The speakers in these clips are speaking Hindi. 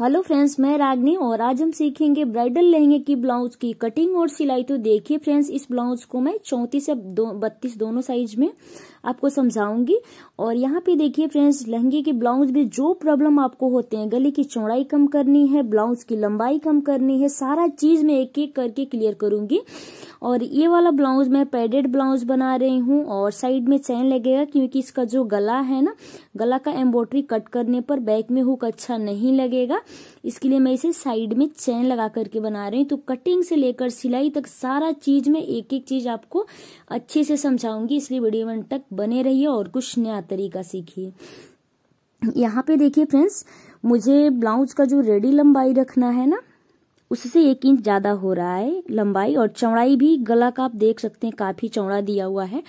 हेलो फ्रेंड्स मैं रागनी और आज हम सीखेंगे ब्राइडल लहंगे की ब्लाउज की कटिंग और सिलाई तो देखिए फ्रेंड्स इस ब्लाउज को मैं चौंतीस या दो, बत्तीस दोनों साइज में आपको समझाऊंगी और यहाँ पे देखिए फ्रेंड्स लहंगे के ब्लाउज में जो प्रॉब्लम आपको होते हैं गले की चौड़ाई कम करनी है ब्लाउज की लंबाई कम करनी है सारा चीज मैं एक एक करके क्लियर करूंगी और ये वाला ब्लाउज मैं पेडेड ब्लाउज बना रही हूँ और साइड में चैन लगेगा क्योंकि इसका जो गला है ना गला का एम्ब्रॉयडरी कट करने पर बैक में हुक अच्छा नहीं लगेगा इसके लिए मैं इसे साइड में चैन लगा करके बना रही हूँ तो कटिंग से लेकर सिलाई तक सारा चीज में एक एक चीज आपको अच्छे से समझाऊंगी इसलिए वीडियो में तक बने रहिए और कुछ नया तरीका सीखिए यहाँ पे देखिए फ्रेंड्स मुझे ब्लाउज का जो रेडी लंबाई रखना है ना उससे एक इंच ज़्यादा हो रहा है लंबाई और चौड़ाई भी गला का आप देख सकते हैं काफ़ी चौड़ा दिया हुआ है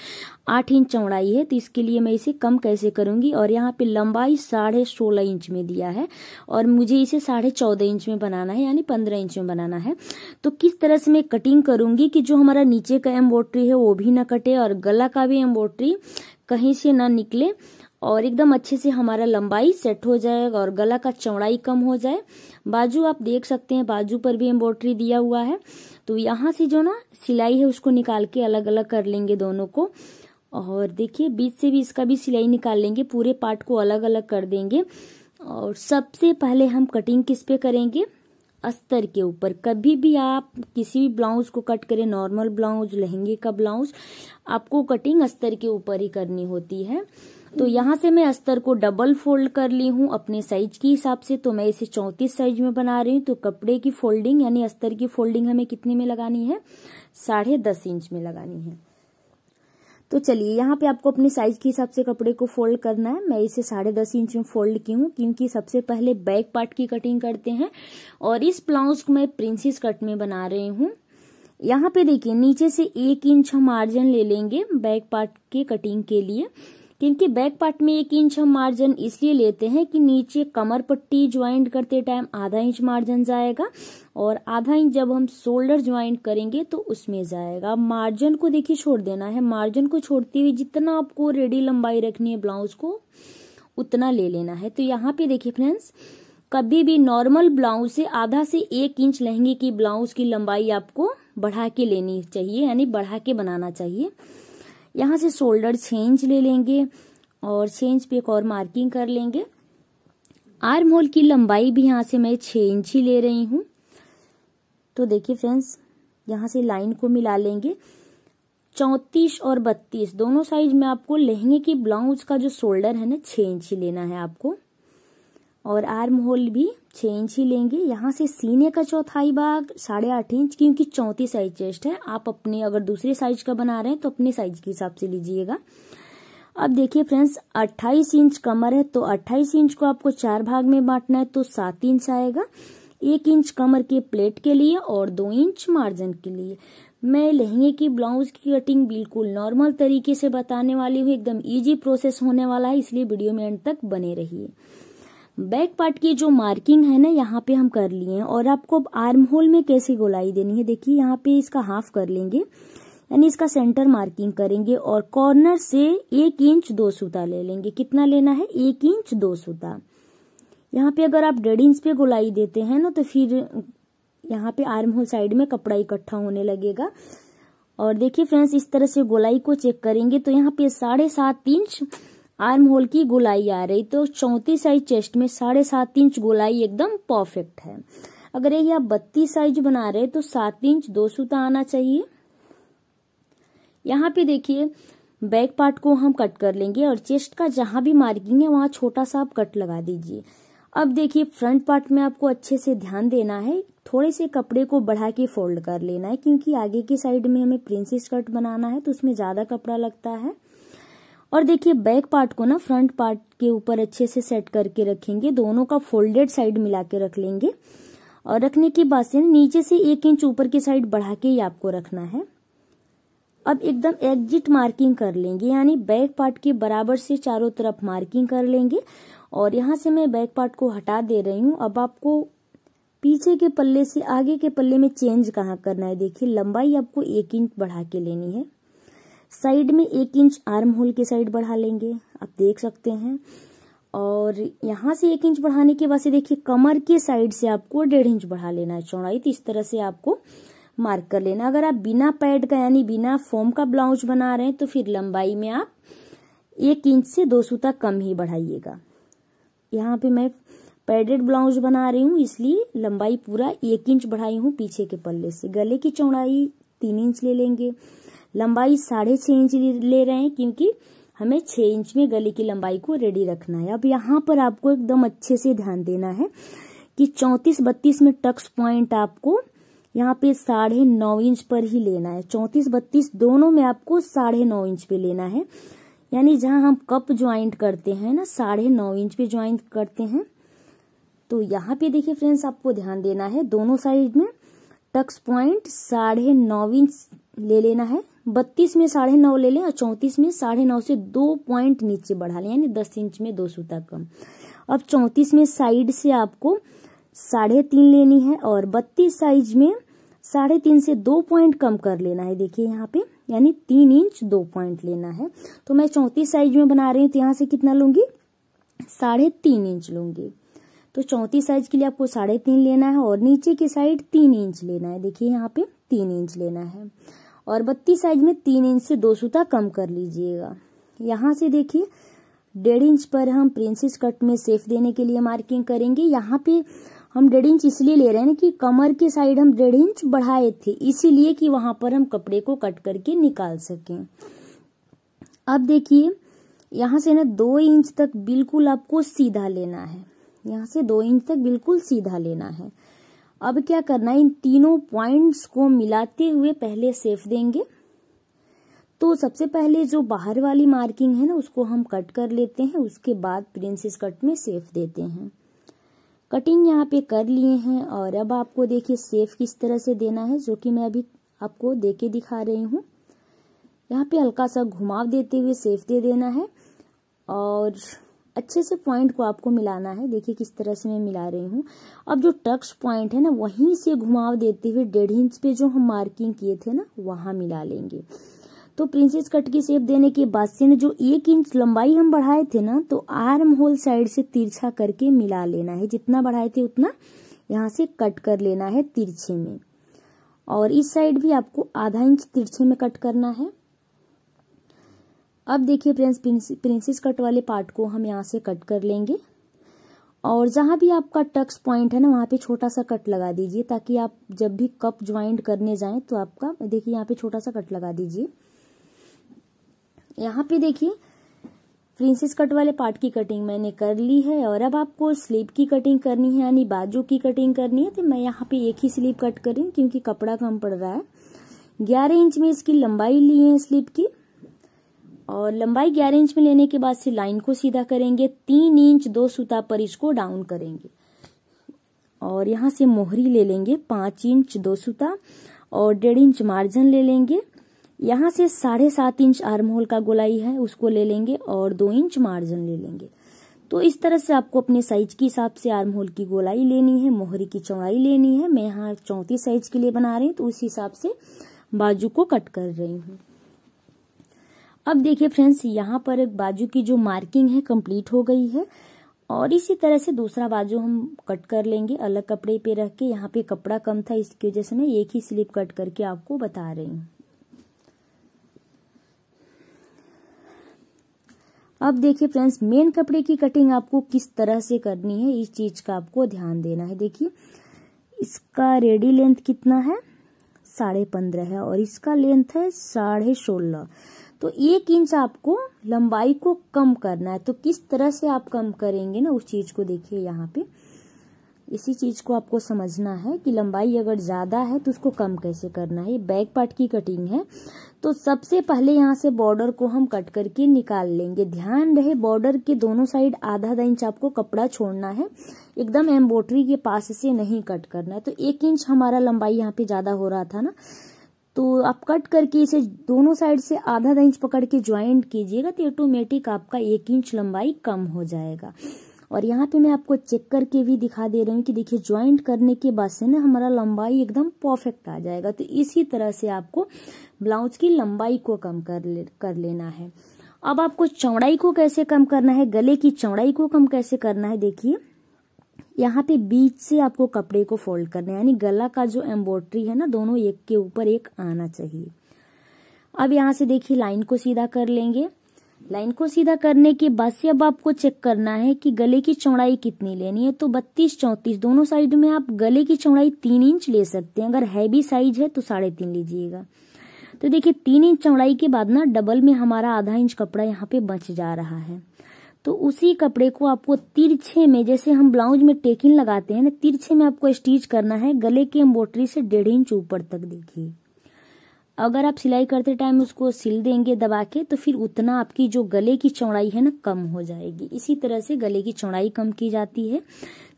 आठ इंच चौड़ाई है तो इसके लिए मैं इसे कम कैसे करूंगी और यहाँ पे लंबाई साढ़े सोलह इंच में दिया है और मुझे इसे साढ़े चौदह इंच में बनाना है यानी पंद्रह इंच में बनाना है तो किस तरह से मैं कटिंग करूंगी कि जो हमारा नीचे का एम्बोट्री है वो भी ना कटे और गला का भी एम्बोट्री कहीं से ना निकले और एकदम अच्छे से हमारा लंबाई सेट हो जाएगा और गला का चौड़ाई कम हो जाए बाजू आप देख सकते हैं बाजू पर भी एम्ब्रॉयडरी दिया हुआ है तो यहाँ से जो ना सिलाई है उसको निकाल के अलग अलग कर लेंगे दोनों को और देखिए बीच से भी इसका भी सिलाई निकाल लेंगे पूरे पार्ट को अलग अलग कर देंगे और सबसे पहले हम कटिंग किस पे करेंगे अस्तर के ऊपर कभी भी आप किसी भी ब्लाउज को कट करें नॉर्मल ब्लाउज लहंगे का ब्लाउज आपको कटिंग अस्तर के ऊपर ही करनी होती है तो यहाँ से मैं अस्तर को डबल फोल्ड कर ली हूँ अपने साइज के हिसाब से तो मैं इसे चौंतीस साइज में बना रही हूँ तो कपड़े की फोल्डिंग यानी अस्तर की फोल्डिंग हमें कितने में लगानी है साढ़े दस इंच में लगानी है तो चलिए यहाँ पे आपको अपने साइज के हिसाब से कपड़े को फोल्ड करना है मैं इसे साढ़े दस इंच में फोल्ड की हूँ क्योंकि सबसे पहले बैक पार्ट की कटिंग करते हैं और इस ब्लाउज को मैं प्रिंसेस कट में बना रही हूँ यहाँ पे देखिए नीचे से एक इंच हम मार्जिन ले लेंगे बैक पार्ट के कटिंग के लिए क्योंकि बैक पार्ट में एक इंच हम मार्जिन इसलिए लेते हैं कि नीचे कमर पट्टी ज्वाइंट करते टाइम आधा इंच मार्जिन जाएगा और आधा इंच जब हम शोल्डर ज्वाइंट करेंगे तो उसमें जाएगा मार्जिन को देखिए छोड़ देना है मार्जिन को छोड़ते हुए जितना आपको रेडी लंबाई रखनी है ब्लाउज को उतना ले लेना है तो यहाँ पे देखिए फ्रेंड्स कभी भी नॉर्मल ब्लाउज से आधा से एक इंच लहंगे की ब्लाउज की लंबाई आपको बढ़ा के लेनी चाहिए यानी बढ़ा के बनाना चाहिए यहाँ से शोल्डर चेंज ले लेंगे और चेंज पे एक और मार्किंग कर लेंगे आर्म होल की लंबाई भी यहाँ से मैं छः इंच ही ले रही हूँ तो देखिए फ्रेंड्स यहाँ से लाइन को मिला लेंगे चौंतीस और बत्तीस दोनों साइज में आपको लहंगे की ब्लाउज का जो शोल्डर है ना छः इंच ही लेना है आपको और आर्म होल भी छः इंच ही लेंगे यहाँ से सीने का चौथाई भाग साढ़े आठ इंच क्योंकि चौथी साइज चेस्ट है आप अपने अगर दूसरे साइज का बना रहे हैं तो अपने साइज के हिसाब से लीजिएगा अब देखिए फ्रेंड्स अट्ठाईस इंच कमर है तो अट्ठाईस इंच को आपको चार भाग में बांटना है तो सात इंच आएगा एक इंच कमर के प्लेट के लिए और दो इंच मार्जिन के लिए मैं लहंगे की ब्लाउज की कटिंग बिल्कुल नॉर्मल तरीके से बताने वाली हूँ एकदम इजी प्रोसेस होने वाला है इसलिए वीडियो में एंड तक बने रहिए बैक पार्ट की जो मार्किंग है ना यहाँ पे हम कर लिए हैं और आपको अब आर्म होल में कैसे गोलाई देनी है देखिए यहाँ पे इसका हाफ कर लेंगे यानी इसका सेंटर मार्किंग करेंगे और कॉर्नर से एक इंच दो सूता ले लेंगे कितना लेना है एक इंच दो सूता यहाँ पे अगर आप डेढ़ इंच पे गोलाई देते हैं ना तो फिर यहाँ पे आर्म होल साइड में कपड़ा इकट्ठा होने लगेगा और देखिए फ्रेंड्स इस तरह से गोलाई को चेक करेंगे तो यहाँ पे साढ़े सात इंच आर्म होल की गोलाई आ रही तो चौंतीस साइज चेस्ट में साढ़े सात इंच गोलाई एकदम परफेक्ट है अगर ये आप बत्तीस साइज बना रहे तो सात इंच दो सूता आना चाहिए यहाँ पे देखिए बैक पार्ट को हम कट कर लेंगे और चेस्ट का जहां भी मार्किंग है वहां छोटा सा आप कट लगा दीजिए अब देखिए फ्रंट पार्ट में आपको अच्छे से ध्यान देना है थोड़े से कपड़े को बढ़ा के फोल्ड कर लेना है क्योंकि आगे की साइड में हमें प्रिंसेस कट बनाना है तो उसमें ज्यादा कपड़ा लगता है और देखिए बैक पार्ट को ना फ्रंट पार्ट के ऊपर अच्छे से सेट करके रखेंगे दोनों का फोल्डेड साइड मिला के रख लेंगे और रखने के बाद से नीचे से एक इंच ऊपर की साइड बढ़ा के ही आपको रखना है अब एकदम एग्जिट मार्किंग कर लेंगे यानी बैक पार्ट के बराबर से चारों तरफ मार्किंग कर लेंगे और यहाँ से मैं बैक पार्ट को हटा दे रही हूँ अब आपको पीछे के पल्ले से आगे के पल्ले में चेंज कहाँ करना है देखिए लंबाई आपको एक इंच बढ़ा के लेनी है साइड में एक इंच आर्म होल के साइड बढ़ा लेंगे आप देख सकते हैं और यहाँ से एक इंच बढ़ाने के बाद से देखिए कमर के साइड से आपको डेढ़ इंच बढ़ा लेना है चौड़ाई तो इस तरह से आपको मार्क कर लेना अगर आप बिना पैड का यानी बिना फोम का ब्लाउज बना रहे हैं तो फिर लंबाई में आप एक इंच से दो सूता कम ही बढ़ाइएगा यहाँ पे मैं पैडेड ब्लाउज बना रही हूँ इसलिए लंबाई पूरा एक इंच बढ़ाई हूँ पीछे के पल्ले से गले की चौड़ाई तीन इंच ले लेंगे लंबाई साढ़े छः इंच ले रहे हैं क्योंकि हमें छः इंच में गले की लंबाई को रेडी रखना है अब यहाँ पर आपको एकदम अच्छे से ध्यान देना है कि चौंतीस बत्तीस में टक्स पॉइंट आपको यहाँ पे साढ़े नौ इंच पर ही लेना है चौंतीस बत्तीस दोनों में आपको साढ़े नौ इंच पे लेना है यानी जहाँ हम कप ज्वाइंट करते हैं ना साढ़े नौ इंच पे ज्वाइंट करते हैं तो यहाँ पे देखिए फ्रेंड्स आपको ध्यान देना है दोनों साइड में टक्स पॉइंट साढ़े नौ इंच ले लेना है बत्तीस में साढ़े नौ ले लें और चौंतीस में साढ़े नौ से दो पॉइंट नीचे बढ़ा लें यानी दस इंच में दो सूता कम अब चौंतीस में साइड से आपको साढ़े तीन लेनी है और बत्तीस साइज में साढ़े तीन से दो पॉइंट कम कर लेना है देखिए यहाँ पे यानी तीन इंच दो पॉइंट लेना है तो मैं चौंतीस साइज में बना रही हूँ तो यहाँ से कितना लूंगी साढ़े तीन इंच लूंगी तो चौंतीस साइज के लिए आपको साढ़े तीन लेना है और नीचे की साइड तीन इंच लेना है देखिए यहाँ पे तीन इंच लेना है और बत्तीस साइज में तीन इंच से दो सूता कम कर लीजिएगा यहाँ से देखिए डेढ़ इंच पर हम प्रिंसेस कट में सेफ देने के लिए मार्किंग करेंगे यहाँ पे हम डेढ़ इंच इसलिए ले रहे हैं कि कमर के साइड हम डेढ़ इंच बढ़ाए थे इसीलिए कि वहां पर हम कपड़े को कट करके निकाल सकें अब देखिए यहाँ से ना दो इंच तक बिल्कुल आपको सीधा लेना है यहाँ से दो इंच तक बिल्कुल सीधा लेना है अब क्या करना है इन तीनों पॉइंट्स को मिलाते हुए पहले सेफ देंगे तो सबसे पहले जो बाहर वाली मार्किंग है ना उसको हम कट कर लेते हैं उसके बाद प्रिंसेस कट में सेफ देते हैं कटिंग यहाँ पे कर लिए हैं और अब आपको देखिए सेफ किस तरह से देना है जो कि मैं अभी आपको दे के दिखा रही हूँ यहाँ पे हल्का सा घुमाव देते हुए सेफ दे देना है और अच्छे से पॉइंट को आपको मिलाना है देखिए किस तरह से मैं मिला रही हूँ अब जो टक्स पॉइंट है ना वहीं से घुमाव देते हुए डेढ़ इंच पे जो हम मार्किंग किए थे ना वहाँ मिला लेंगे तो प्रिंसेस कट की शेप देने के बाद से ना जो एक इंच लंबाई हम बढ़ाए थे ना तो आर्म होल साइड से तिरछा करके मिला लेना है जितना बढ़ाए थे उतना यहाँ से कट कर लेना है तिरछे में और इस साइड भी आपको आधा इंच तिरछे में कट करना है अब देखिए फ्रेंड्स प्रिंसेस कट वाले पार्ट को हम यहाँ से कट कर लेंगे और जहाँ भी आपका टक्स पॉइंट है ना वहाँ पे छोटा सा कट लगा दीजिए ताकि आप जब भी कप ज्वाइंट करने जाएं तो आपका देखिए यहाँ पे छोटा सा कट लगा दीजिए यहाँ पे देखिए प्रिंसेस कट वाले पार्ट की कटिंग मैंने कर ली है और अब आपको स्लीप की कटिंग करनी है यानी बाजू की कटिंग करनी है तो मैं यहाँ पे एक ही स्लीप कट कर रही क्योंकि कपड़ा कम पड़ रहा है ग्यारह इंच में इसकी लंबाई ली है स्लीप की और लंबाई ग्यारह इंच में लेने के बाद से लाइन को सीधा करेंगे तीन इंच दो सूता पर इसको डाउन करेंगे और यहाँ से मोहरी ले लेंगे पांच इंच दो सूता और डेढ़ इंच मार्जिन ले लेंगे यहाँ से साढ़े सात इंच आर्म होल का गोलाई है उसको ले लेंगे और दो इंच मार्जिन ले लेंगे तो इस तरह से आपको अपने साइज के हिसाब से आर्म होल की गोलाई लेनी है मोहरी की चौड़ाई लेनी है मैं यहाँ चौंतीस साइज के लिए बना रही हूँ तो उस हिसाब से बाजू को कट कर रही हूँ अब देखिए फ्रेंड्स यहाँ पर एक बाजू की जो मार्किंग है कंप्लीट हो गई है और इसी तरह से दूसरा बाजू हम कट कर लेंगे अलग कपड़े पे रख के यहाँ पे कपड़ा कम था इसकी वजह से मैं एक ही स्लीप कट करके आपको बता रही हूँ अब देखिए फ्रेंड्स मेन कपड़े की कटिंग आपको किस तरह से करनी है इस चीज का आपको ध्यान देना है देखिए इसका रेडी लेंथ कितना है साढ़े पंद्रह है और इसका लेंथ है साढ़े सोलह तो एक इंच आपको लंबाई को कम करना है तो किस तरह से आप कम करेंगे ना उस चीज को देखिए यहाँ पे इसी चीज को आपको समझना है कि लंबाई अगर ज्यादा है तो उसको कम कैसे करना है ये बैक पार्ट की कटिंग है तो सबसे पहले यहाँ से बॉर्डर को हम कट करके निकाल लेंगे ध्यान रहे बॉर्डर के दोनों साइड आधा आधा इंच आपको कपड़ा छोड़ना है एकदम एम्बोटरी के पास से नहीं कट करना है तो एक इंच हमारा लंबाई यहाँ पे ज्यादा हो रहा था ना तो आप कट करके इसे दोनों साइड से आधा आधा इंच पकड़ के ज्वाइंट कीजिएगा तो ऑटोमेटिक आपका एक इंच लंबाई कम हो जाएगा और यहाँ पे मैं आपको चेक करके भी दिखा दे रही हूँ कि देखिए ज्वाइंट करने के बाद से ना हमारा लंबाई एकदम परफेक्ट आ जाएगा तो इसी तरह से आपको ब्लाउज की लंबाई को कम कर ले, कर लेना है अब आपको चौड़ाई को कैसे कम करना है गले की चौड़ाई को कम कैसे करना है देखिए यहाँ पे बीच से आपको कपड़े को फोल्ड करना है यानी गला का जो एम्ब्रॉयड्री है ना दोनों एक के ऊपर एक आना चाहिए अब यहाँ से देखिए लाइन को सीधा कर लेंगे लाइन को सीधा करने के बाद से अब आपको चेक करना है कि गले की चौड़ाई कितनी लेनी है तो बत्तीस चौंतीस दोनों साइड में आप गले की चौड़ाई तीन इंच ले सकते हैं अगर हैवी साइज है तो साढ़े तीन लीजिएगा तो देखिए तीन इंच चौड़ाई के बाद ना डबल में हमारा आधा इंच कपड़ा यहाँ पे बच जा रहा है तो उसी कपड़े को आपको तिरछे में जैसे हम ब्लाउज में टेकिंग लगाते हैं ना तिरछे में आपको स्टिच करना है गले की एम्बोट्री से डेढ़ इंच ऊपर तक देखिए अगर आप सिलाई करते टाइम उसको सिल देंगे दबा के तो फिर उतना आपकी जो गले की चौड़ाई है ना कम हो जाएगी इसी तरह से गले की चौड़ाई कम की जाती है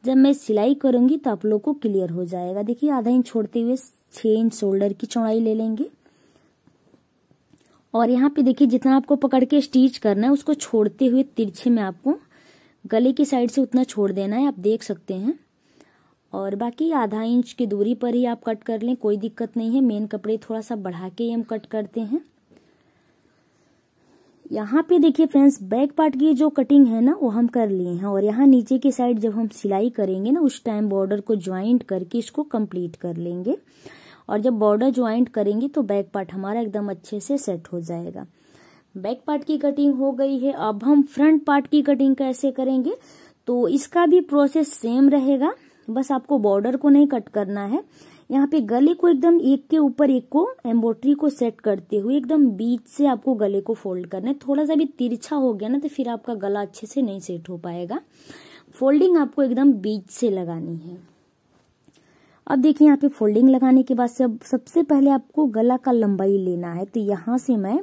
जब मैं सिलाई करूंगी तो आप लोग को क्लियर हो जाएगा देखिए आधा इंच छोड़ते हुए छः इंच शोल्डर की चौड़ाई ले लेंगे और यहाँ पे देखिए जितना आपको पकड़ के स्टिच करना है उसको छोड़ते हुए तिरछे में आपको गले की साइड से उतना छोड़ देना है आप देख सकते हैं और बाकी आधा इंच की दूरी पर ही आप कट कर लें कोई दिक्कत नहीं है मेन कपड़े थोड़ा सा बढ़ा के ही हम कट करते हैं यहाँ पे देखिए फ्रेंड्स बैक पार्ट की जो कटिंग है ना वो हम कर लिए हैं और यहाँ नीचे की साइड जब हम सिलाई करेंगे ना उस टाइम बॉर्डर को ज्वाइंट करके इसको कंप्लीट कर लेंगे और जब बॉर्डर ज्वाइंट करेंगे तो बैक पार्ट हमारा एकदम अच्छे से सेट हो जाएगा बैक पार्ट की कटिंग हो गई है अब हम फ्रंट पार्ट की कटिंग कैसे करेंगे तो इसका भी प्रोसेस सेम रहेगा बस आपको बॉर्डर को नहीं कट करना है यहाँ पे गले को एकदम एक के ऊपर एक को एम्ब्रॉयडरी को सेट करते हुए एकदम बीच से आपको गले को फोल्ड करना है थोड़ा सा भी तिरछा हो गया ना तो फिर आपका गला अच्छे से नहीं सेट हो पाएगा फोल्डिंग आपको एकदम बीच से लगानी है अब देखिए यहाँ पे फोल्डिंग लगाने के बाद सब सबसे पहले आपको गला का लंबाई लेना है तो यहाँ से मैं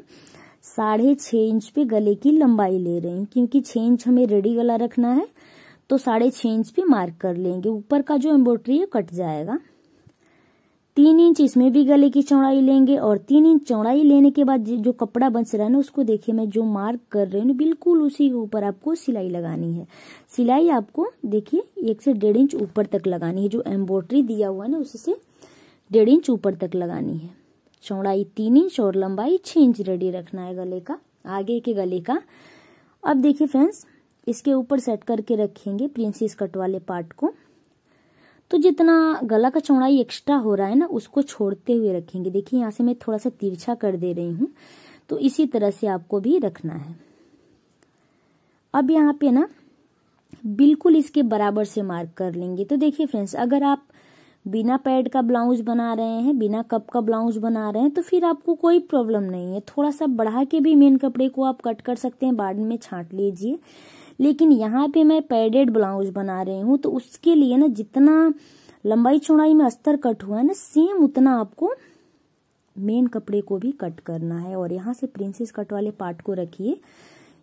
साढ़े छः इंच पे गले की लंबाई ले रही हूँ क्योंकि छः इंच हमें रेडी गला रखना है तो साढ़े छः इंच पे मार्क कर लेंगे ऊपर का जो एम्ब्रॉयड्री है कट जाएगा तीन इंच इसमें भी गले की चौड़ाई लेंगे और तीन इंच चौड़ाई लेने के बाद जो कपड़ा बन रहा है ना उसको देखिए मैं जो मार्क कर रही हूँ बिल्कुल उसी के ऊपर आपको सिलाई लगानी है सिलाई आपको देखिए एक से डेढ़ इंच ऊपर तक लगानी है जो एम्ब्रॉयडरी दिया हुआ है ना उससे डेढ़ इंच ऊपर तक लगानी है चौड़ाई तीन इंच और लंबाई छः इंच रेडी रखना है गले का आगे के गले का अब देखिए फ्रेंड्स इसके ऊपर सेट करके रखेंगे प्रिंसेस कट वाले पार्ट को तो जितना गला का चौड़ाई एक्स्ट्रा हो रहा है ना उसको छोड़ते हुए रखेंगे देखिए यहाँ से मैं थोड़ा सा तिरछा कर दे रही हूँ तो इसी तरह से आपको भी रखना है अब यहाँ पे ना बिल्कुल इसके बराबर से मार्क कर लेंगे तो देखिए फ्रेंड्स अगर आप बिना पैड का ब्लाउज बना रहे हैं बिना कप का ब्लाउज बना रहे हैं तो फिर आपको कोई प्रॉब्लम नहीं है थोड़ा सा बढ़ा के भी मेन कपड़े को आप कट कर सकते हैं बाद में छांट लीजिए लेकिन यहाँ पे मैं पैडेड ब्लाउज बना रही हूँ तो उसके लिए ना जितना लंबाई चौड़ाई में अस्तर कट हुआ है ना सेम उतना आपको मेन कपड़े को भी कट करना है और यहाँ से प्रिंसेस कट वाले पार्ट को रखिए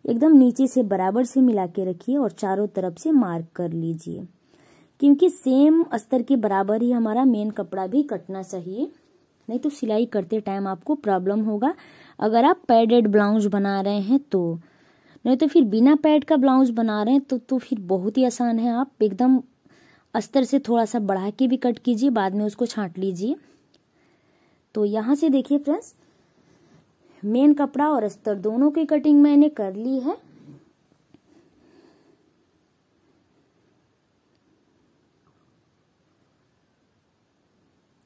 एकदम नीचे से बराबर से मिला के रखिए और चारों तरफ से मार्क कर लीजिए क्योंकि सेम अस्तर के बराबर ही हमारा मेन कपड़ा भी कटना चाहिए नहीं तो सिलाई करते टाइम आपको प्रॉब्लम होगा अगर आप पैडेड ब्लाउज बना रहे हैं तो नहीं तो फिर बिना पैड का ब्लाउज बना रहे हैं तो तो फिर बहुत ही आसान है आप एकदम अस्तर से थोड़ा सा बढ़ा के भी कट कीजिए बाद में उसको छांट लीजिए तो यहाँ से देखिए फ्रेंड्स मेन कपड़ा और अस्तर दोनों की कटिंग मैंने कर ली है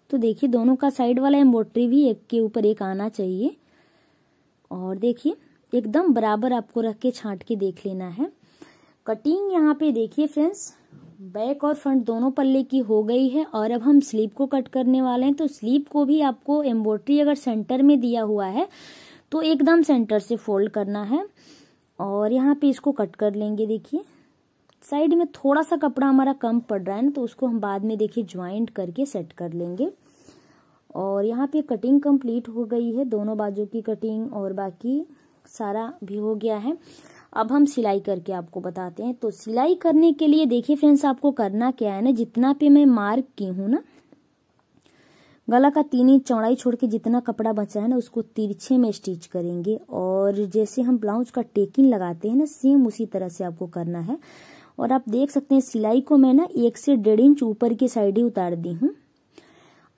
तो देखिए दोनों का साइड वाला एम्ब्रॉयड्री भी एक के ऊपर एक आना चाहिए और देखिए एकदम बराबर आपको रख के छांट के देख लेना है कटिंग यहाँ पे देखिए फ्रेंड्स बैक और फ्रंट दोनों पल्ले की हो गई है और अब हम स्लीप को कट करने वाले हैं तो स्लीप को भी आपको एम्ब्रॉयड्री अगर सेंटर में दिया हुआ है तो एकदम सेंटर से फोल्ड करना है और यहाँ पे इसको कट कर लेंगे देखिए साइड में थोड़ा सा कपड़ा हमारा कम पड़ रहा है ना तो उसको हम बाद में देखिए ज्वाइंट करके सेट कर लेंगे और यहाँ पे कटिंग कंप्लीट हो गई है दोनों बाजू की कटिंग और बाकी सारा भी हो गया है अब हम सिलाई करके आपको बताते हैं तो सिलाई करने के लिए देखिए फ्रेंड्स आपको करना क्या है ना जितना पे मैं मार्क की हूँ ना गला का तीन इंच चौड़ाई छोड़ के जितना कपड़ा बचा है ना उसको तिरछे में स्टिच करेंगे और जैसे हम ब्लाउज का टेकिंग लगाते हैं ना सेम उसी तरह से आपको करना है और आप देख सकते हैं सिलाई को मैं ना एक से डेढ़ इंच ऊपर की साइड ही उतार दी हूँ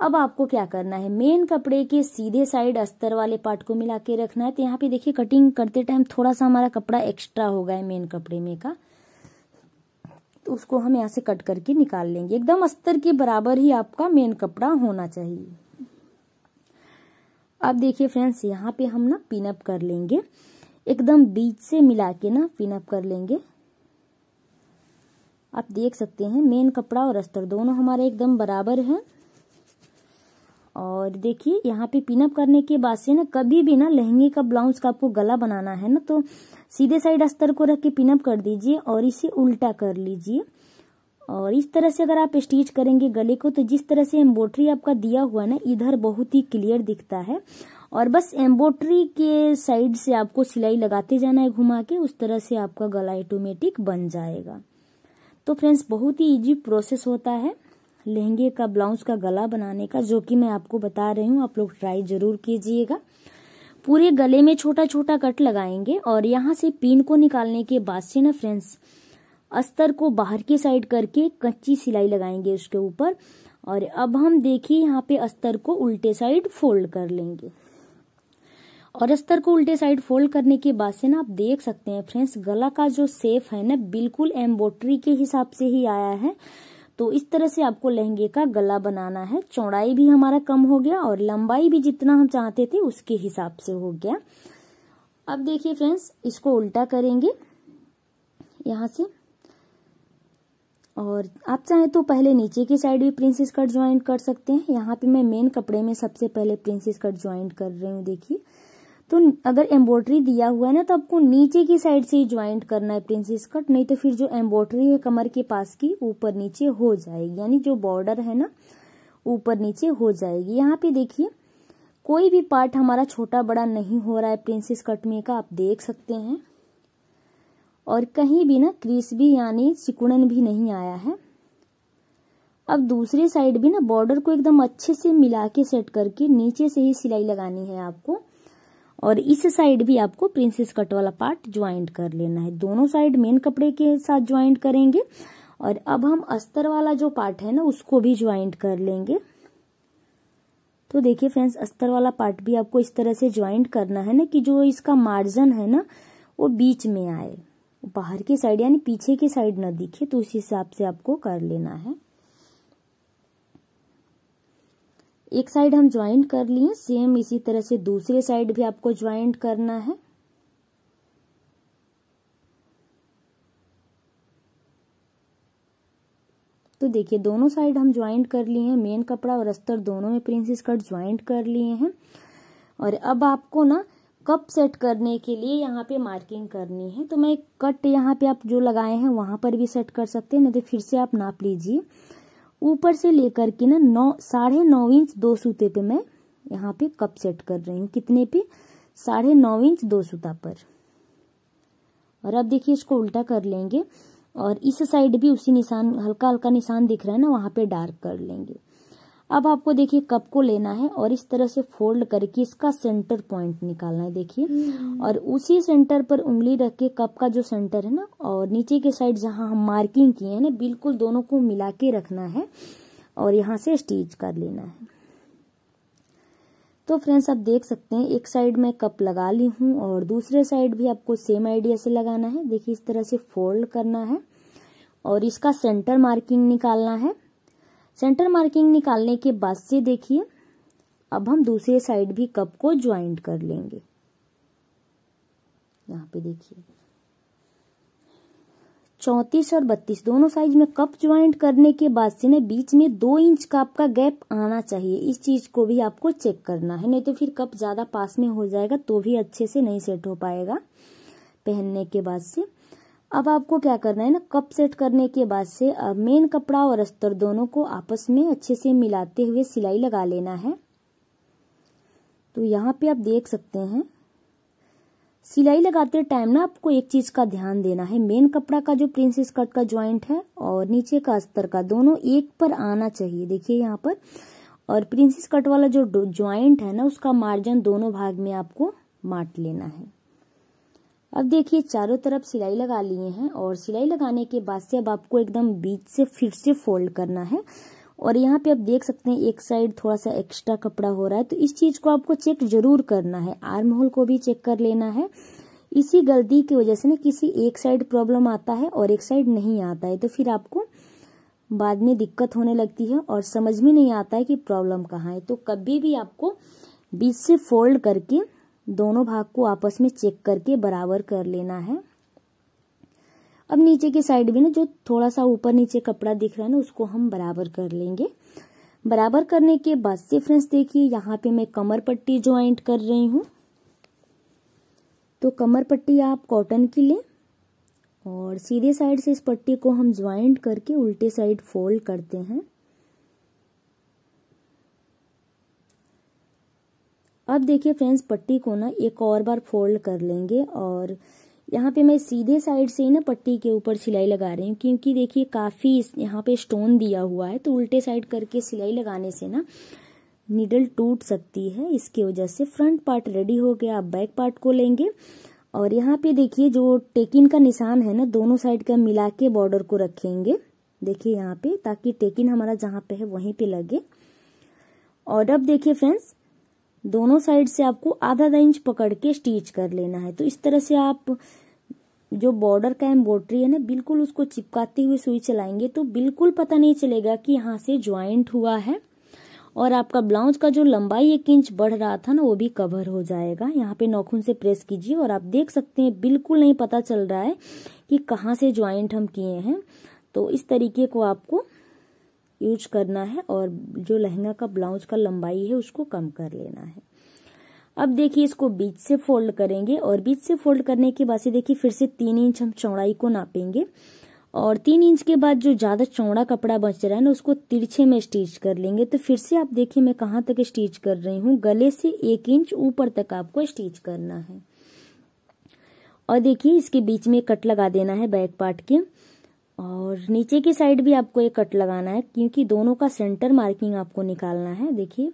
अब आपको क्या करना है मेन कपड़े के सीधे साइड अस्तर वाले पार्ट को मिला के रखना है तो यहाँ पे देखिए कटिंग करते टाइम थोड़ा सा हमारा कपड़ा एक्स्ट्रा हो गया है मेन कपड़े में का तो उसको हम यहाँ से कट करके निकाल लेंगे एकदम अस्तर के बराबर ही आपका मेन कपड़ा होना चाहिए अब देखिए फ्रेंड्स यहाँ पे हम ना पिनअप कर लेंगे एकदम बीच से मिला के ना पिनअप कर लेंगे आप देख सकते हैं मेन कपड़ा और अस्तर दोनों हमारे एकदम बराबर हैं और देखिए यहाँ पे पिनअप करने के बाद से ना कभी भी ना लहंगे का ब्लाउज का आपको गला बनाना है ना तो सीधे साइड अस्तर को रख के पिनअप कर दीजिए और इसे उल्टा कर लीजिए और इस तरह से अगर आप स्टिच करेंगे गले को तो जिस तरह से एम्बोट्री आपका दिया हुआ ना इधर बहुत ही क्लियर दिखता है और बस एम्बोट्री के साइड से आपको सिलाई लगाते जाना है घुमा के उस तरह से आपका गला ऑटोमेटिक बन जाएगा तो फ्रेंड्स बहुत ही इजी प्रोसेस होता है लहंगे का ब्लाउज का गला बनाने का जो कि मैं आपको बता रही हूँ आप लोग ट्राई जरूर कीजिएगा पूरे गले में छोटा छोटा कट लगाएंगे और यहाँ से पिन को निकालने के बाद से ना फ्रेंड्स अस्तर को बाहर की साइड करके कच्ची सिलाई लगाएंगे उसके ऊपर और अब हम देखिए यहाँ पे अस्तर को उल्टे साइड फोल्ड कर लेंगे और अस्तर को उल्टे साइड फोल्ड करने के बाद से ना आप देख सकते हैं फ्रेंड्स गला का जो सेफ है ना बिल्कुल एम्बोट्री के हिसाब से ही आया है तो इस तरह से आपको लहंगे का गला बनाना है चौड़ाई भी हमारा कम हो गया और लंबाई भी जितना हम चाहते थे उसके हिसाब से हो गया अब देखिए फ्रेंड्स इसको उल्टा करेंगे यहाँ से और आप चाहें तो पहले नीचे की साइड भी प्रिंसेस कट ज्वाइंट कर सकते हैं यहाँ पे मैं मेन कपड़े में सबसे पहले प्रिंसेस कट ज्वाइंट कर रही हूँ देखिए तो अगर एम्ब्रॉयडरी दिया हुआ है ना तो आपको नीचे की साइड से ही ज्वाइंट करना है प्रिंसेस कट नहीं तो फिर जो एम्ब्रॉयडरी है कमर के पास की ऊपर नीचे हो जाएगी यानी जो बॉर्डर है ना ऊपर नीचे हो जाएगी यहाँ पे देखिए कोई भी पार्ट हमारा छोटा बड़ा नहीं हो रहा है प्रिंसेस कट में का आप देख सकते हैं और कहीं भी ना क्रीस भी यानी सिकुड़न भी नहीं आया है अब दूसरी साइड भी ना बॉर्डर को एकदम अच्छे से मिला के सेट करके नीचे से ही सिलाई लगानी है आपको और इस साइड भी आपको प्रिंसेस कट वाला पार्ट ज्वाइंट कर लेना है दोनों साइड मेन कपड़े के साथ ज्वाइंट करेंगे और अब हम अस्तर वाला जो पार्ट है ना उसको भी ज्वाइंट कर लेंगे तो देखिए फ्रेंड्स अस्तर वाला पार्ट भी आपको इस तरह से ज्वाइंट करना है ना कि जो इसका मार्जन है ना वो बीच में आए बाहर की साइड यानी पीछे की साइड ना दिखे तो उस हिसाब से आपको कर लेना है एक साइड हम ज्वाइंट कर लिए सेम इसी तरह से दूसरे साइड भी आपको ज्वाइंट करना है तो देखिए दोनों साइड हम ज्वाइंट कर लिए हैं मेन कपड़ा और अस्तर दोनों में प्रिंस स्कर्ट ज्वाइंट कर लिए हैं और अब आपको ना कप सेट करने के लिए यहाँ पे मार्किंग करनी है तो मैं कट यहाँ पे आप जो लगाए हैं वहां पर भी सेट कर सकते हैं नहीं तो फिर से आप नाप लीजिए ऊपर से लेकर के ना नौ साढ़े नौ इंच दो सूते पे मैं यहाँ पे कप सेट कर रही हूँ कितने पे साढ़े नौ इंच दो सूता पर और अब देखिए इसको उल्टा कर लेंगे और इस साइड भी उसी निशान हल्का हल्का निशान दिख रहा है ना वहाँ पे डार्क कर लेंगे अब आपको देखिए कप को लेना है और इस तरह से फोल्ड करके इसका सेंटर पॉइंट निकालना है देखिए हम्म। और उसी सेंटर पर उंगली रख के कप का जो सेंटर है ना और नीचे के साइड जहाँ हम मार्किंग किए हैं ना बिल्कुल दोनों को मिला के रखना है और यहाँ से स्टिच कर लेना है तो फ्रेंड्स आप देख सकते हैं एक साइड में कप लगा ली हूँ और दूसरे साइड भी आपको सेम आइडिया से लगाना है देखिए इस तरह से फोल्ड करना है और इसका सेंटर मार्किंग निकालना है सेंटर मार्किंग निकालने के बाद से देखिए अब हम दूसरे साइड भी कप को ज्वाइंट कर लेंगे यहाँ पे देखिए चौंतीस और बत्तीस दोनों साइज में कप ज्वाइंट करने के बाद से ना बीच में दो इंच का आपका गैप आना चाहिए इस चीज को भी आपको चेक करना है नहीं तो फिर कप ज्यादा पास में हो जाएगा तो भी अच्छे से नहीं सेट हो पाएगा पहनने के बाद से अब आपको क्या करना है ना कप सेट करने के बाद से मेन कपड़ा और अस्तर दोनों को आपस में अच्छे से मिलाते हुए सिलाई लगा लेना है तो यहाँ पे आप देख सकते हैं सिलाई लगाते टाइम ना आपको एक चीज का ध्यान देना है मेन कपड़ा का जो प्रिंसेस कट का ज्वाइंट है और नीचे का अस्तर का दोनों एक पर आना चाहिए देखिए यहाँ पर और प्रिंसेस कट वाला जो ज्वाइंट है ना उसका मार्जिन दोनों भाग में आपको माट लेना है अब देखिए चारों तरफ सिलाई लगा लिए हैं और सिलाई लगाने के बाद से अब आपको एकदम बीच से फिर से फोल्ड करना है और यहाँ पे आप देख सकते हैं एक साइड थोड़ा सा एक्स्ट्रा कपड़ा हो रहा है तो इस चीज को आपको चेक जरूर करना है आर्म होल को भी चेक कर लेना है इसी गलती की वजह से ना किसी एक साइड प्रॉब्लम आता है और एक साइड नहीं आता है तो फिर आपको बाद में दिक्कत होने लगती है और समझ में नहीं आता है कि प्रॉब्लम कहाँ है तो कभी भी आपको बीच से फोल्ड करके दोनों भाग को आपस में चेक करके बराबर कर लेना है अब नीचे की साइड भी ना जो थोड़ा सा ऊपर नीचे कपड़ा दिख रहा है ना उसको हम बराबर कर लेंगे बराबर करने के बाद से फ्रेंड्स देखिए यहाँ पे मैं कमर पट्टी ज्वाइंट कर रही हूँ तो कमर पट्टी आप कॉटन की लें और सीधे साइड से इस पट्टी को हम ज्वाइंट करके उल्टे साइड फोल्ड करते हैं अब देखिए फ्रेंड्स पट्टी को ना एक और बार फोल्ड कर लेंगे और यहाँ पे मैं सीधे साइड से ही ना पट्टी के ऊपर सिलाई लगा रही हूँ क्योंकि देखिए काफ़ी यहाँ पे स्टोन दिया हुआ है तो उल्टे साइड करके सिलाई लगाने से ना निडल टूट सकती है इसकी वजह से फ्रंट पार्ट रेडी हो गया आप बैक पार्ट को लेंगे और यहाँ पे देखिए जो टेकिन का निशान है ना दोनों साइड का मिला के बॉर्डर को रखेंगे देखिए यहाँ पे ताकि टेकिन हमारा जहाँ पे है वहीं पे लगे और अब देखिए फ्रेंड्स दोनों साइड से आपको आधा आधा इंच पकड़ के स्टिच कर लेना है तो इस तरह से आप जो बॉर्डर का एम्ब्रॉयड्री है ना बिल्कुल उसको चिपकाते हुए सुई चलाएंगे तो बिल्कुल पता नहीं चलेगा कि यहाँ से ज्वाइंट हुआ है और आपका ब्लाउज का जो लंबाई एक इंच बढ़ रहा था ना वो भी कवर हो जाएगा यहाँ पे नाखून से प्रेस कीजिए और आप देख सकते हैं बिल्कुल नहीं पता चल रहा है कि कहाँ से ज्वाइंट हम किए हैं तो इस तरीके को आपको यूज करना है और जो लहंगा का ब्लाउज का लंबाई है उसको कम कर लेना है अब देखिए इसको बीच से फोल्ड करेंगे और बीच से फोल्ड करने के बाद से देखिए फिर से तीन इंच हम चौड़ाई को नापेंगे और तीन इंच के बाद जो ज़्यादा चौड़ा कपड़ा बच रहा है ना उसको तिरछे में स्टिच कर लेंगे तो फिर से आप देखिए मैं कहाँ तक स्टिच कर रही हूँ गले से एक इंच ऊपर तक आपको स्टिच करना है और देखिए इसके बीच में कट लगा देना है बैक पार्ट के और नीचे की साइड भी आपको एक कट लगाना है क्योंकि दोनों का सेंटर मार्किंग आपको निकालना है देखिए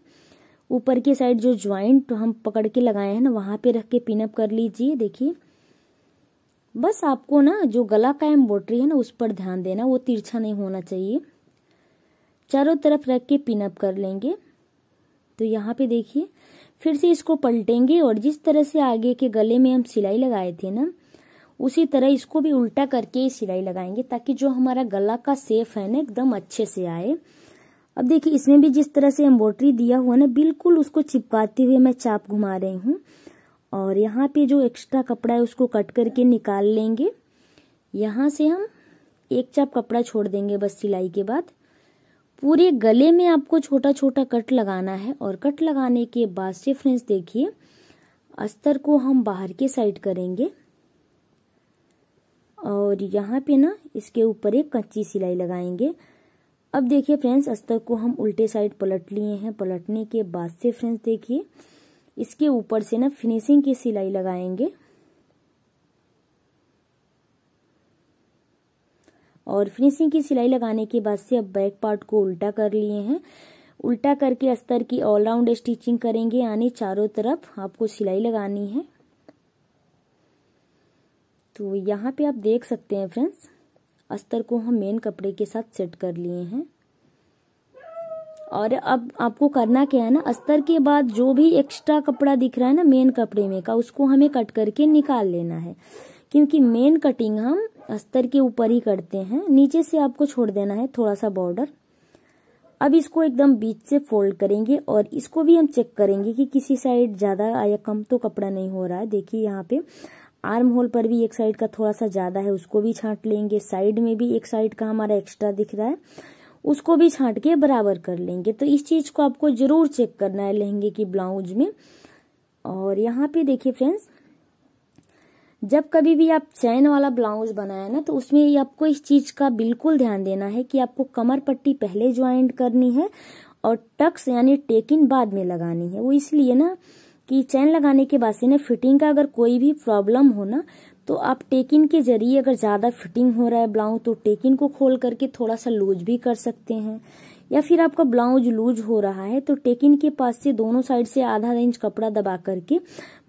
ऊपर की साइड जो ज्वाइंट हम पकड़ के लगाए हैं ना वहाँ पे रख के पिनअप कर लीजिए देखिए बस आपको ना जो गला का एम्बोट्री है ना उस पर ध्यान देना वो तिरछा नहीं होना चाहिए चारों तरफ रख के पिनअप कर लेंगे तो यहाँ पे देखिए फिर से इसको पलटेंगे और जिस तरह से आगे के गले में हम सिलाई लगाए थे ना उसी तरह इसको भी उल्टा करके सिलाई लगाएंगे ताकि जो हमारा गला का सेफ है ना एकदम अच्छे से आए अब देखिए इसमें भी जिस तरह से एम्ब्रॉयडरी दिया हुआ ना बिल्कुल उसको चिपकाते हुए मैं चाप घुमा रही हूँ और यहाँ पे जो एक्स्ट्रा कपड़ा है उसको कट करके निकाल लेंगे यहाँ से हम एक चाप कपड़ा छोड़ देंगे बस सिलाई के बाद पूरे गले में आपको छोटा छोटा कट लगाना है और कट लगाने के बाद से फ्रेंड्स देखिए अस्तर को हम बाहर के साइड करेंगे और यहाँ पे ना इसके ऊपर एक कच्ची सिलाई लगाएंगे अब देखिए फ्रेंड्स अस्तर को हम उल्टे साइड पलट लिए हैं पलटने के बाद से फ्रेंड्स देखिए इसके ऊपर से ना फिनिशिंग की सिलाई लगाएंगे और फिनिशिंग की सिलाई लगाने के बाद से अब बैक पार्ट को उल्टा कर लिए हैं उल्टा करके अस्तर की ऑलराउंड स्टिचिंग करेंगे यानी चारों तरफ आपको सिलाई लगानी है तो यहाँ पे आप देख सकते हैं फ्रेंड्स अस्तर को हम मेन कपड़े के साथ सेट कर लिए हैं और अब आपको करना क्या है ना अस्तर के बाद जो भी एक्स्ट्रा कपड़ा दिख रहा है ना मेन कपड़े में का उसको हमें कट करके निकाल लेना है क्योंकि मेन कटिंग हम अस्तर के ऊपर ही करते हैं नीचे से आपको छोड़ देना है थोड़ा सा बॉर्डर अब इसको एकदम बीच से फोल्ड करेंगे और इसको भी हम चेक करेंगे कि किसी साइड ज़्यादा या कम तो कपड़ा नहीं हो रहा है देखिए यहाँ पे आर्म होल पर भी एक साइड का थोड़ा सा ज़्यादा है उसको भी छांट लेंगे साइड में भी एक साइड का हमारा एक्स्ट्रा दिख रहा है उसको भी छांट के बराबर कर लेंगे तो इस चीज़ को आपको ज़रूर चेक करना है लहंगे की ब्लाउज में और यहाँ पे देखिए फ्रेंड्स जब कभी भी आप चैन वाला ब्लाउज बनाया ना तो उसमें आपको इस चीज का बिल्कुल ध्यान देना है कि आपको कमर पट्टी पहले ज्वाइंट करनी है और टक्स यानी टेकिन बाद में लगानी है वो इसलिए ना कि चैन लगाने के बाद से ना फिटिंग का अगर कोई भी प्रॉब्लम हो ना तो आप टेकिन के जरिए अगर ज़्यादा फिटिंग हो रहा है ब्लाउज तो टेकिन को खोल करके थोड़ा सा लूज भी कर सकते हैं या फिर आपका ब्लाउज लूज हो रहा है तो टेकिन के पास से दोनों साइड से आधा इंच कपड़ा दबा करके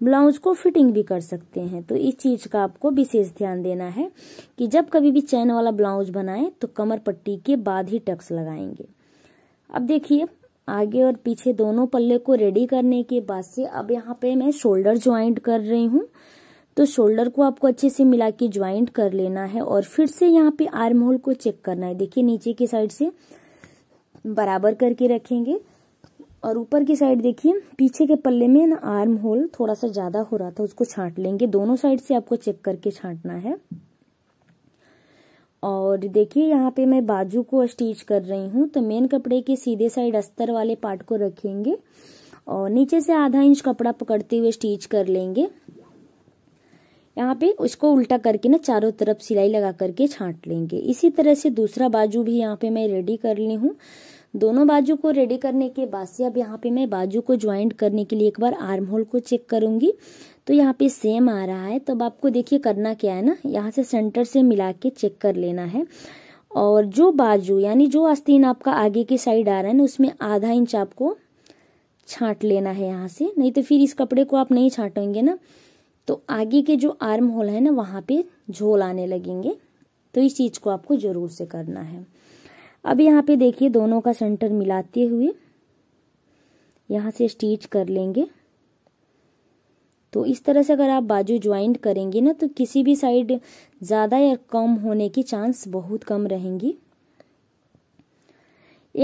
ब्लाउज को फिटिंग भी कर सकते हैं तो इस चीज़ का आपको विशेष ध्यान देना है कि जब कभी भी चैन वाला ब्लाउज बनाए तो कमर पट्टी के बाद ही टक्स लगाएंगे अब देखिए आगे और पीछे दोनों पल्ले को रेडी करने के बाद से अब यहाँ पे मैं शोल्डर ज्वाइंट कर रही हूँ तो शोल्डर को आपको अच्छे से मिला के ज्वाइंट कर लेना है और फिर से यहाँ पे आर्म होल को चेक करना है देखिए नीचे की साइड से बराबर करके रखेंगे और ऊपर की साइड देखिए पीछे के पल्ले में ना आर्म होल थोड़ा सा ज्यादा हो रहा था उसको छांट लेंगे दोनों साइड से आपको चेक करके छांटना है और देखिए यहाँ पे मैं बाजू को स्टिच कर रही हूँ तो मेन कपड़े के सीधे साइड अस्तर वाले पार्ट को रखेंगे और नीचे से आधा इंच कपड़ा पकड़ते हुए स्टिच कर लेंगे यहाँ पे उसको उल्टा करके ना चारों तरफ सिलाई लगा करके छांट लेंगे इसी तरह से दूसरा बाजू भी यहाँ पे मैं रेडी कर ली हूँ दोनों बाजू को रेडी करने के बाद से अब यहाँ पे मैं बाजू को ज्वाइंट करने के लिए एक बार आर्म होल को चेक करूंगी तो यहाँ पे सेम आ रहा है तो अब आपको देखिए करना क्या है ना यहाँ से सेंटर से मिला के चेक कर लेना है और जो बाजू यानी जो आस्तीन आपका आगे की साइड आ रहा है ना उसमें आधा इंच आपको छांट लेना है यहाँ से नहीं तो फिर इस कपड़े को आप नहीं छाटेंगे ना तो आगे के जो आर्म होल है ना वहाँ पे झोल आने लगेंगे तो इस चीज़ को आपको ज़रूर से करना है अब यहाँ पे देखिए दोनों का सेंटर मिलाते हुए यहाँ से स्टिच कर लेंगे तो इस तरह से अगर आप बाजू ज्वाइंट करेंगे ना तो किसी भी साइड ज़्यादा या कम होने की चांस बहुत कम रहेंगी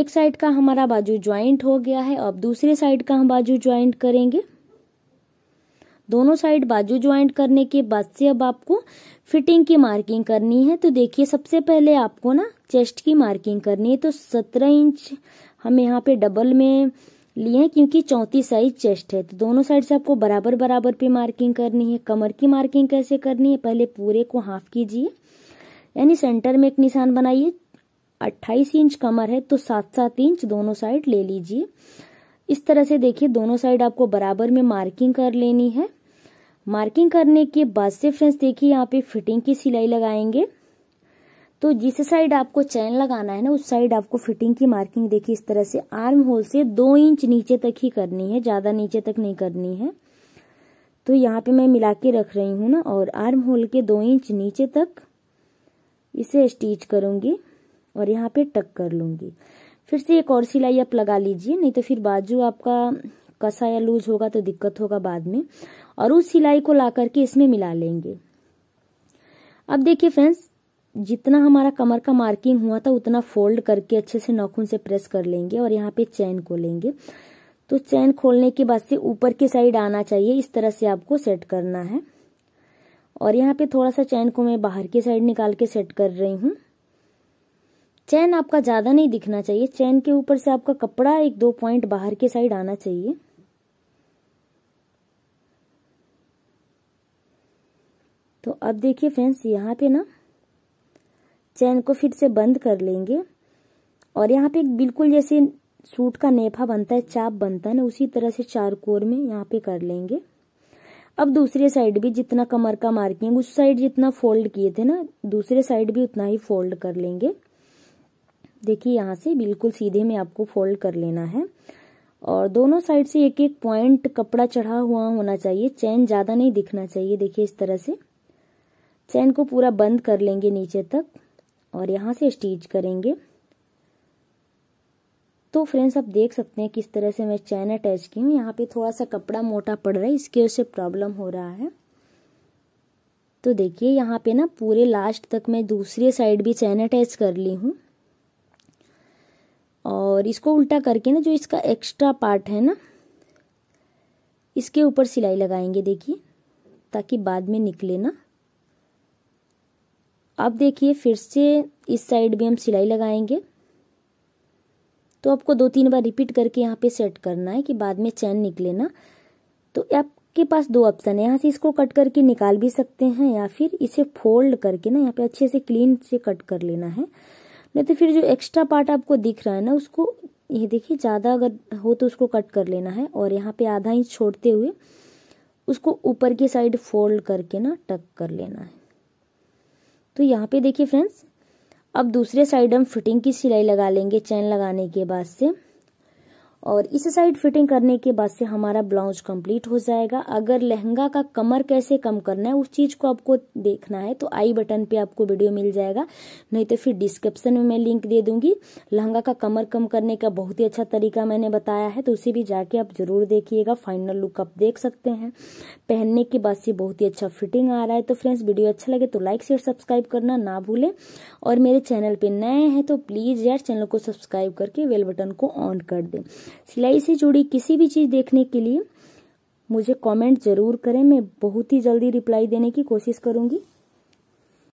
एक साइड का हमारा बाजू ज्वाइंट हो गया है अब दूसरे साइड का हम बाजू ज्वाइंट करेंगे दोनों साइड बाजू ज्वाइंट करने के बाद से अब आपको फिटिंग की मार्किंग करनी है तो देखिए सबसे पहले आपको ना चेस्ट की मार्किंग करनी है तो सत्रह इंच हम यहाँ पे डबल में लिए क्योंकि चौथी साइज चेस्ट है तो दोनों साइड से आपको बराबर बराबर पे मार्किंग करनी है कमर की मार्किंग कैसे करनी है पहले पूरे को हाफ कीजिए यानी सेंटर में एक निशान बनाइए अट्ठाईस इंच कमर है तो सात सात इंच दोनों साइड ले लीजिए इस तरह से देखिए दोनों साइड आपको बराबर में मार्किंग कर लेनी है मार्किंग करने के बाद से फ्रेंड्स देखिए यहाँ पे फिटिंग की सिलाई लगाएंगे तो जिस साइड आपको चैन लगाना है ना उस साइड आपको फिटिंग की मार्किंग देखिए इस तरह से आर्म होल से दो इंच नीचे तक ही करनी है ज़्यादा नीचे तक नहीं करनी है तो यहाँ पे मैं मिला के रख रही हूं ना और आर्म होल के दो इंच नीचे तक इसे स्टिच करूंगी और यहाँ पे टक कर लूंगी फिर से एक और सिलाई आप लगा लीजिए नहीं तो फिर बाजू आपका कसा या लूज होगा तो दिक्कत होगा बाद में और उस सिलाई को ला करके इसमें मिला लेंगे अब देखिए फ्रेंड्स जितना हमारा कमर का मार्किंग हुआ था उतना फोल्ड करके अच्छे से नाखून से प्रेस कर लेंगे और यहाँ पे चैन खोलेंगे तो चैन खोलने के बाद से ऊपर की साइड आना चाहिए इस तरह से आपको सेट करना है और यहाँ पे थोड़ा सा चैन को मैं बाहर की साइड निकाल के सेट कर रही हूँ चैन आपका ज़्यादा नहीं दिखना चाहिए चैन के ऊपर से आपका कपड़ा एक दो पॉइंट बाहर के साइड आना चाहिए तो अब देखिए फ्रेंड्स यहाँ पे ना चैन को फिर से बंद कर लेंगे और यहाँ पे बिल्कुल जैसे सूट का नेफा बनता है चाप बनता है ना उसी तरह से चार कोर में यहाँ पे कर लेंगे अब दूसरे साइड भी जितना कमर का मार्किंग उस साइड जितना फोल्ड किए थे ना दूसरे साइड भी उतना ही फोल्ड कर लेंगे देखिए यहाँ से बिल्कुल सीधे में आपको फोल्ड कर लेना है और दोनों साइड से एक एक पॉइंट कपड़ा चढ़ा हुआ होना चाहिए चैन ज़्यादा नहीं दिखना चाहिए देखिए इस तरह से चैन को पूरा बंद कर लेंगे नीचे तक और यहाँ से स्टिच करेंगे तो फ्रेंड्स आप देख सकते हैं किस तरह से मैं चैन अटैच की हूँ यहाँ पे थोड़ा सा कपड़ा मोटा पड़ रहा है इसके से प्रॉब्लम हो रहा है तो देखिए यहाँ पे ना पूरे लास्ट तक मैं दूसरी साइड भी चैन अटैच कर ली हूँ और इसको उल्टा करके ना जो इसका एक्स्ट्रा पार्ट है ना इसके ऊपर सिलाई लगाएंगे देखिए ताकि बाद में निकले ना अब देखिए फिर से इस साइड भी हम सिलाई लगाएंगे तो आपको दो तीन बार रिपीट करके यहाँ पे सेट करना है कि बाद में चैन निकले ना तो आपके पास दो ऑप्शन है यहाँ से इसको कट करके निकाल भी सकते हैं या फिर इसे फोल्ड करके ना यहाँ पे अच्छे से क्लीन से कट कर लेना है नहीं तो फिर जो एक्स्ट्रा पार्ट आपको दिख रहा है ना उसको ये देखिए ज़्यादा अगर हो तो उसको कट कर लेना है और यहाँ पे आधा इंच छोड़ते हुए उसको ऊपर की साइड फोल्ड करके ना टक कर लेना है तो यहाँ पे देखिए फ्रेंड्स अब दूसरे साइड हम फिटिंग की सिलाई लगा लेंगे चैन लगाने के बाद से और इस साइड फिटिंग करने के बाद से हमारा ब्लाउज कंप्लीट हो जाएगा अगर लहंगा का कमर कैसे कम करना है उस चीज़ को आपको देखना है तो आई बटन पे आपको वीडियो मिल जाएगा नहीं तो फिर डिस्क्रिप्शन में मैं लिंक दे दूंगी लहंगा का कमर कम करने का बहुत ही अच्छा तरीका मैंने बताया है तो उसे भी जाके आप ज़रूर देखिएगा फाइनल लुक आप देख सकते हैं पहनने के बाद से बहुत ही अच्छा फिटिंग आ रहा है तो फ्रेंड्स वीडियो अच्छा लगे तो लाइक शेयर सब्सक्राइब करना ना भूलें और मेरे चैनल पर नए हैं तो प्लीज़ यार चैनल को सब्सक्राइब करके वेल बटन को ऑन कर दें सिलाई से जुड़ी किसी भी चीज़ देखने के लिए मुझे कमेंट ज़रूर करें मैं बहुत ही जल्दी रिप्लाई देने की कोशिश करूंगी